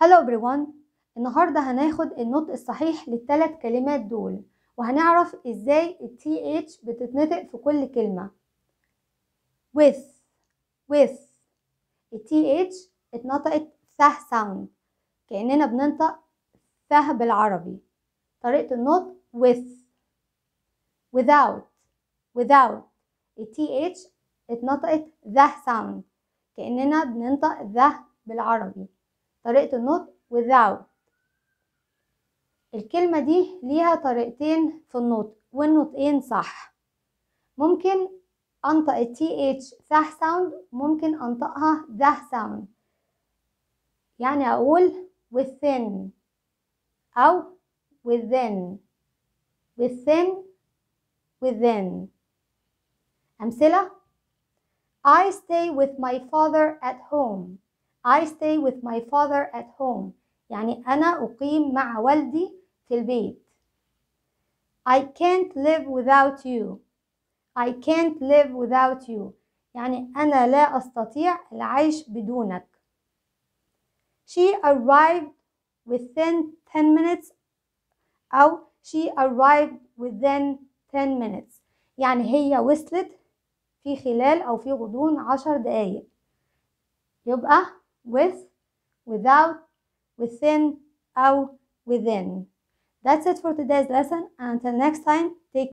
هلا everyone النهاردة هناخد النطق الصحيح للثلاث كلمات دول وهنعرف ازاي التي th بتتنطق في كل كلمة with with التي th اتنطقت ثه ساوند كأننا بننطق ثه بالعربي طريقة النطق with without without التي th اتنطقت ذه ساوند كأننا بننطق ذه بالعربي طريقة النطق without الكلمة دي ليها طريقتين في النطق والنطقين إيه صح ممكن أنطق ال th ثه sound ممكن أنطقها ذه sound يعني أقول within أو within within within أمثلة I stay with my father at home I stay with my father at home يعني أنا أقيم مع والدي في البيت I can't live without you I can't live without you يعني أنا لا أستطيع العيش بدونك She arrived within 10 minutes أو she arrived within 10 minutes يعني هي وصلت في خلال أو في غضون عشر دقايق يبقى with, without, within, out, within. That's it for today's lesson. until next time, take